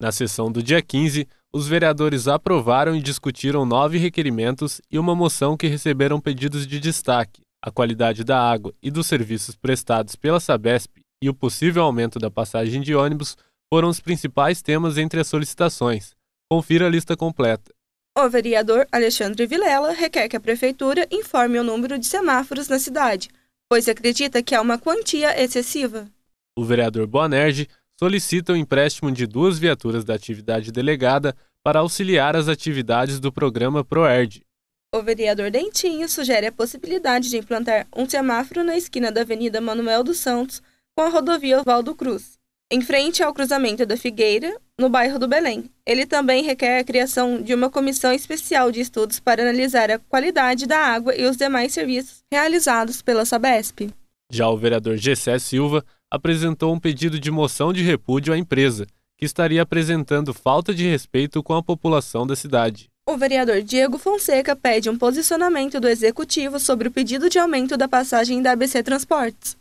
Na sessão do dia 15, os vereadores aprovaram e discutiram nove requerimentos e uma moção que receberam pedidos de destaque. A qualidade da água e dos serviços prestados pela Sabesp e o possível aumento da passagem de ônibus foram os principais temas entre as solicitações. Confira a lista completa. O vereador Alexandre Vilela requer que a prefeitura informe o número de semáforos na cidade, pois acredita que há é uma quantia excessiva. O vereador Boanerge solicita o empréstimo de duas viaturas da atividade delegada para auxiliar as atividades do programa ProERD. O vereador Dentinho sugere a possibilidade de implantar um semáforo na esquina da Avenida Manuel dos Santos com a rodovia Valdo Cruz, em frente ao cruzamento da Figueira, no bairro do Belém, ele também requer a criação de uma comissão especial de estudos para analisar a qualidade da água e os demais serviços realizados pela Sabesp. Já o vereador Gessé Silva apresentou um pedido de moção de repúdio à empresa, que estaria apresentando falta de respeito com a população da cidade. O vereador Diego Fonseca pede um posicionamento do executivo sobre o pedido de aumento da passagem da ABC Transportes.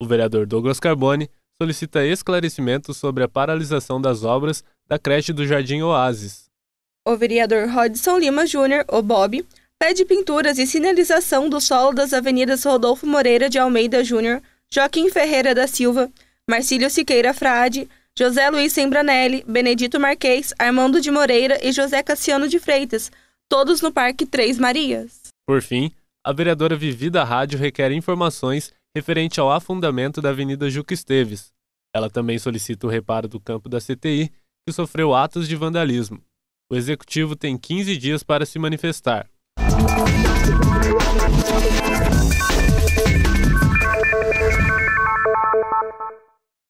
O vereador Douglas Carbone solicita esclarecimentos sobre a paralisação das obras da creche do Jardim Oasis. O vereador Rodson Lima Júnior, o Bob, pede pinturas e sinalização do solo das avenidas Rodolfo Moreira de Almeida Júnior, Joaquim Ferreira da Silva, Marcílio Siqueira Frade, José Luiz Sembranelli, Benedito Marquês, Armando de Moreira e José Cassiano de Freitas, todos no Parque Três Marias. Por fim, a vereadora Vivida Rádio requer informações referente ao afundamento da Avenida Juca Esteves. Ela também solicita o reparo do campo da CTI que sofreu atos de vandalismo. O executivo tem 15 dias para se manifestar.